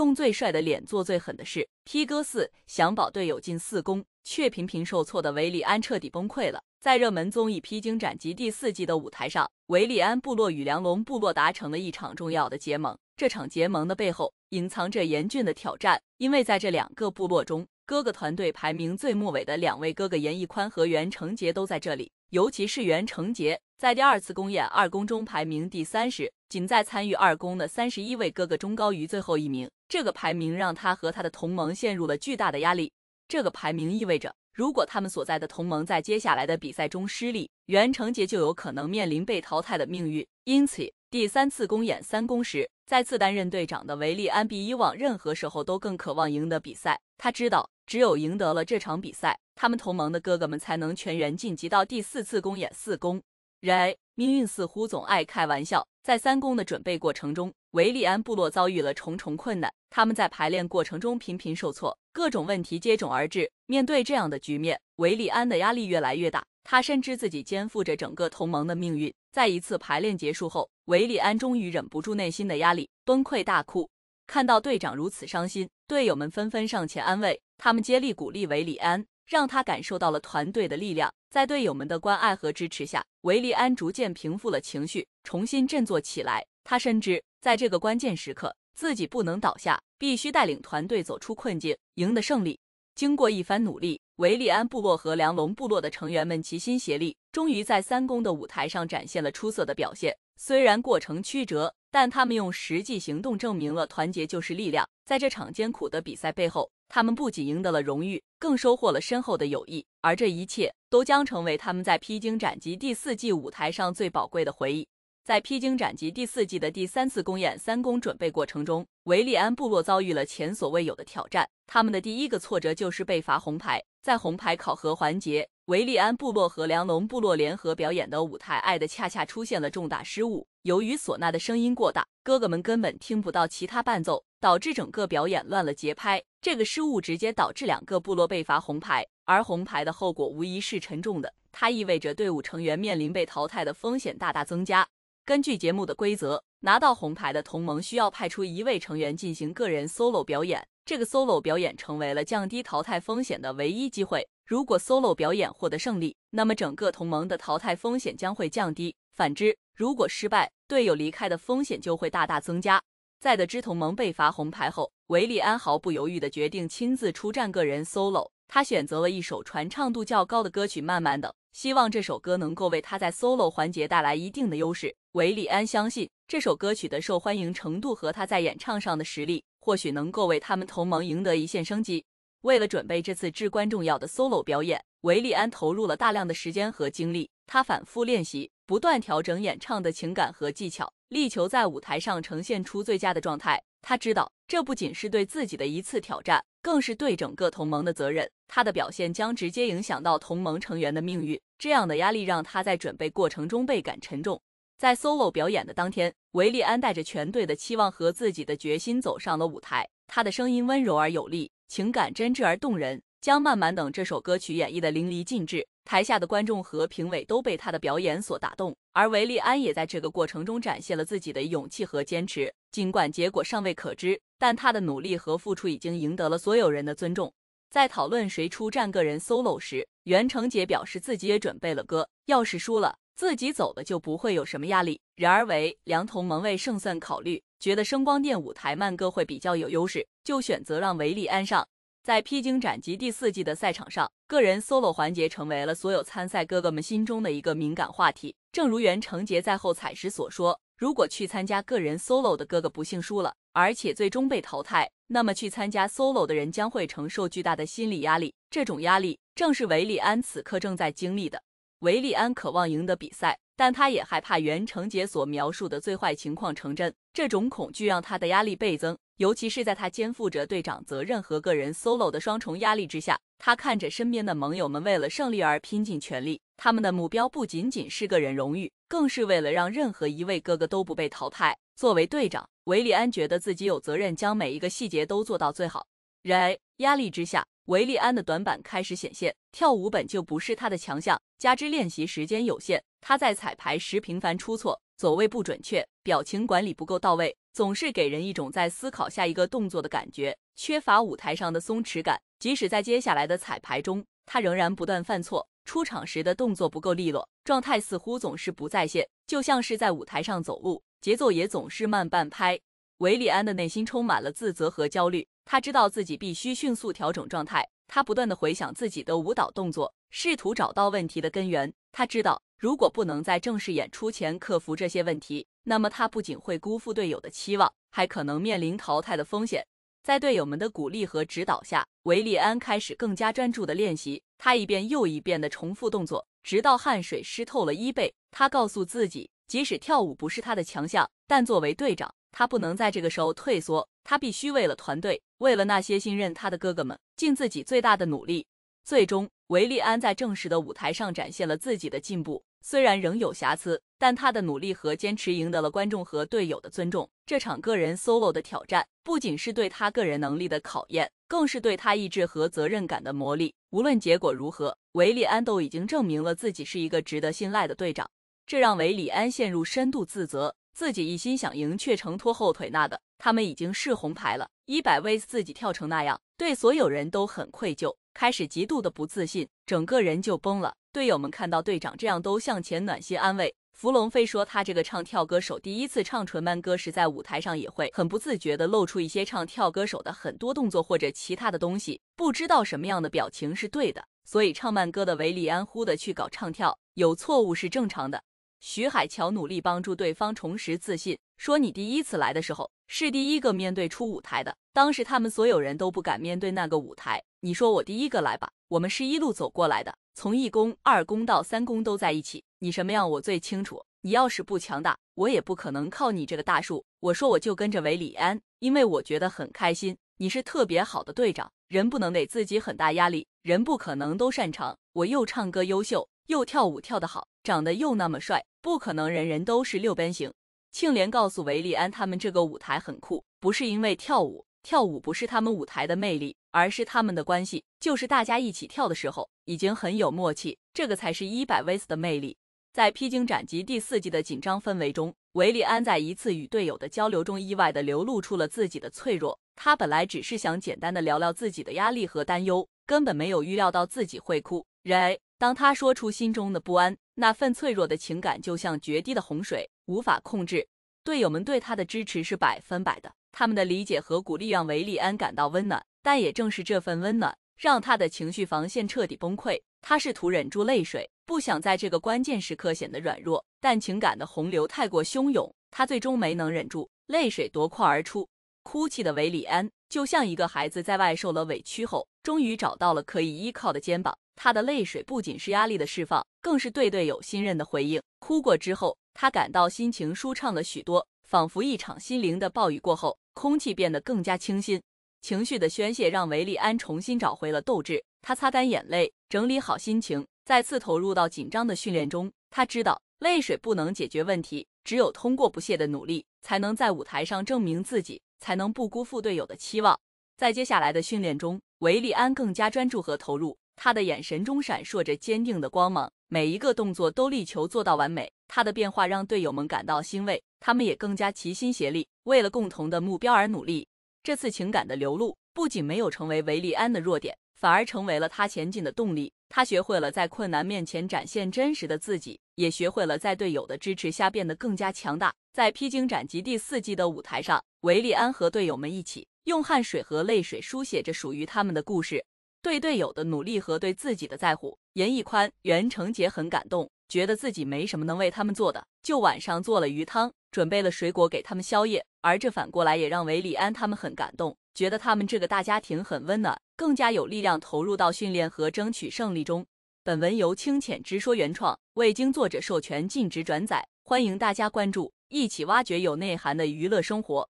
用最帅的脸做最狠的事，P 哥四想保队友进四宫，却频频受挫的韦礼安彻底崩溃了。在热门综艺《披荆斩棘》第四季的舞台上，韦礼安部落与梁龙部落达成了一场重要的结盟。这场结盟的背后隐藏着严峻的挑战，因为在这两个部落中，哥哥团队排名最末尾的两位哥哥严屹宽和袁成杰都在这里。尤其是袁成杰，在第二次公演二宫中排名第三十，仅在参与二宫的三十一位哥哥中高于最后一名。这个排名让他和他的同盟陷入了巨大的压力。这个排名意味着，如果他们所在的同盟在接下来的比赛中失利，袁成杰就有可能面临被淘汰的命运。因此，第三次公演三公时，再次担任队长的维利安比以往任何时候都更渴望赢得比赛。他知道，只有赢得了这场比赛，他们同盟的哥哥们才能全员晋级到第四次公演四公。然而，命运似乎总爱开玩笑，在三公的准备过程中。维利安部落遭遇了重重困难，他们在排练过程中频频受挫，各种问题接踵而至。面对这样的局面，维利安的压力越来越大。他深知自己肩负着整个同盟的命运。在一次排练结束后，维利安终于忍不住内心的压力，崩溃大哭。看到队长如此伤心，队友们纷纷上前安慰，他们接力鼓励维利安，让他感受到了团队的力量。在队友们的关爱和支持下，维利安逐渐平复了情绪，重新振作起来。他深知。在这个关键时刻，自己不能倒下，必须带领团队走出困境，赢得胜利。经过一番努力，维利安部落和梁龙部落的成员们齐心协力，终于在三公的舞台上展现了出色的表现。虽然过程曲折，但他们用实际行动证明了团结就是力量。在这场艰苦的比赛背后，他们不仅赢得了荣誉，更收获了深厚的友谊。而这一切都将成为他们在《披荆斩棘》第四季舞台上最宝贵的回忆。在《披荆斩棘》第四季的第三次公演三公准备过程中，维利安部落遭遇了前所未有的挑战。他们的第一个挫折就是被罚红牌。在红牌考核环节，维利安部落和梁龙部落联合表演的舞台《爱的恰恰》出现了重大失误。由于唢呐的声音过大，哥哥们根本听不到其他伴奏，导致整个表演乱了节拍。这个失误直接导致两个部落被罚红牌，而红牌的后果无疑是沉重的。它意味着队伍成员面临被淘汰的风险大大增加。根据节目的规则，拿到红牌的同盟需要派出一位成员进行个人 solo 表演。这个 solo 表演成为了降低淘汰风险的唯一机会。如果 solo 表演获得胜利，那么整个同盟的淘汰风险将会降低；反之，如果失败，队友离开的风险就会大大增加。在得知同盟被罚红牌后，维利安毫不犹豫地决定亲自出战个人 solo。他选择了一首传唱度较高的歌曲《慢慢的》，希望这首歌能够为他在 solo 环节带来一定的优势。韦礼安相信这首歌曲的受欢迎程度和他在演唱上的实力，或许能够为他们同盟赢得一线生机。为了准备这次至关重要的 solo 表演，韦礼安投入了大量的时间和精力。他反复练习，不断调整演唱的情感和技巧，力求在舞台上呈现出最佳的状态。他知道，这不仅是对自己的一次挑战，更是对整个同盟的责任。他的表现将直接影响到同盟成员的命运。这样的压力让他在准备过程中倍感沉重。在 solo 表演的当天，维利安带着全队的期望和自己的决心走上了舞台。他的声音温柔而有力，情感真挚而动人，将《慢慢等》这首歌曲演绎的淋漓尽致。台下的观众和评委都被他的表演所打动，而维利安也在这个过程中展现了自己的勇气和坚持。尽管结果尚未可知，但他的努力和付出已经赢得了所有人的尊重。在讨论谁出战个人 solo 时，袁成杰表示自己也准备了歌，要是输了。自己走了就不会有什么压力。然而，为梁同萌为胜算考虑，觉得声光电舞台慢歌会比较有优势，就选择让韦礼安上。在《披荆斩棘第四季》的赛场上，个人 solo 环节成为了所有参赛哥哥们心中的一个敏感话题。正如袁成杰在后采时所说：“如果去参加个人 solo 的哥哥不幸输了，而且最终被淘汰，那么去参加 solo 的人将会承受巨大的心理压力。这种压力正是韦礼安此刻正在经历的。”维利安渴望赢得比赛，但他也害怕袁成杰所描述的最坏情况成真。这种恐惧让他的压力倍增，尤其是在他肩负着队长责任和个人 solo 的双重压力之下。他看着身边的盟友们为了胜利而拼尽全力，他们的目标不仅仅是个人荣誉，更是为了让任何一位哥哥都不被淘汰。作为队长，维利安觉得自己有责任将每一个细节都做到最好。然而，压力之下，维利安的短板开始显现。跳舞本就不是他的强项，加之练习时间有限，他在彩排时频繁出错，走位不准确，表情管理不够到位，总是给人一种在思考下一个动作的感觉，缺乏舞台上的松弛感。即使在接下来的彩排中，他仍然不断犯错，出场时的动作不够利落，状态似乎总是不在线，就像是在舞台上走路，节奏也总是慢半拍。维利安的内心充满了自责和焦虑。他知道自己必须迅速调整状态。他不断的回想自己的舞蹈动作，试图找到问题的根源。他知道，如果不能在正式演出前克服这些问题，那么他不仅会辜负队友的期望，还可能面临淘汰的风险。在队友们的鼓励和指导下，维利安开始更加专注的练习。他一遍又一遍的重复动作，直到汗水湿透了衣背。他告诉自己，即使跳舞不是他的强项，但作为队长。他不能在这个时候退缩，他必须为了团队，为了那些信任他的哥哥们，尽自己最大的努力。最终，维利安在正式的舞台上展现了自己的进步，虽然仍有瑕疵，但他的努力和坚持赢得了观众和队友的尊重。这场个人 solo 的挑战，不仅是对他个人能力的考验，更是对他意志和责任感的磨砺。无论结果如何，维利安都已经证明了自己是一个值得信赖的队长，这让维里安陷入深度自责。自己一心想赢，却成拖后腿那的，他们已经是红牌了。伊百为自己跳成那样，对所有人都很愧疚，开始极度的不自信，整个人就崩了。队友们看到队长这样都向前暖心安慰。符龙飞说，他这个唱跳歌手第一次唱纯慢歌时，在舞台上也会很不自觉的露出一些唱跳歌手的很多动作或者其他的东西，不知道什么样的表情是对的，所以唱慢歌的韦礼安忽的去搞唱跳，有错误是正常的。徐海乔努力帮助对方重拾自信，说：“你第一次来的时候是第一个面对出舞台的，当时他们所有人都不敢面对那个舞台。你说我第一个来吧，我们是一路走过来的，从一公、二公到三公都在一起。你什么样我最清楚，你要是不强大，我也不可能靠你这个大树。我说我就跟着为李安，因为我觉得很开心。你是特别好的队长，人不能给自己很大压力，人不可能都擅长。我又唱歌优秀。”又跳舞跳得好，长得又那么帅，不可能人人都是六边形。庆怜告诉维利安，他们这个舞台很酷，不是因为跳舞，跳舞不是他们舞台的魅力，而是他们的关系，就是大家一起跳的时候已经很有默契，这个才是一百 v s 的魅力。在《披荆斩棘》第四季的紧张氛围中，维利安在一次与队友的交流中意外地流露出了自己的脆弱，他本来只是想简单地聊聊自己的压力和担忧，根本没有预料到自己会哭，然而。当他说出心中的不安，那份脆弱的情感就像决堤的洪水，无法控制。队友们对他的支持是百分百的，他们的理解和鼓励让维利安感到温暖。但也正是这份温暖，让他的情绪防线彻底崩溃。他试图忍住泪水，不想在这个关键时刻显得软弱，但情感的洪流太过汹涌，他最终没能忍住，泪水夺眶而出，哭泣的维里安。就像一个孩子在外受了委屈后，终于找到了可以依靠的肩膀，他的泪水不仅是压力的释放，更是对队友信任的回应。哭过之后，他感到心情舒畅了许多，仿佛一场心灵的暴雨过后，空气变得更加清新。情绪的宣泄让维利安重新找回了斗志。他擦干眼泪，整理好心情，再次投入到紧张的训练中。他知道，泪水不能解决问题，只有通过不懈的努力，才能在舞台上证明自己。才能不辜负队友的期望。在接下来的训练中，维利安更加专注和投入，他的眼神中闪烁着坚定的光芒，每一个动作都力求做到完美。他的变化让队友们感到欣慰，他们也更加齐心协力，为了共同的目标而努力。这次情感的流露不仅没有成为维利安的弱点，反而成为了他前进的动力。他学会了在困难面前展现真实的自己，也学会了在队友的支持下变得更加强大。在《披荆斩棘》第四季的舞台上，维利安和队友们一起用汗水和泪水书写着属于他们的故事。对队友的努力和对自己的在乎，严屹宽、袁成杰很感动，觉得自己没什么能为他们做的，就晚上做了鱼汤，准备了水果给他们宵夜。而这反过来也让维利安他们很感动。觉得他们这个大家庭很温暖，更加有力量投入到训练和争取胜利中。本文由清浅直说原创，未经作者授权禁止转载。欢迎大家关注，一起挖掘有内涵的娱乐生活。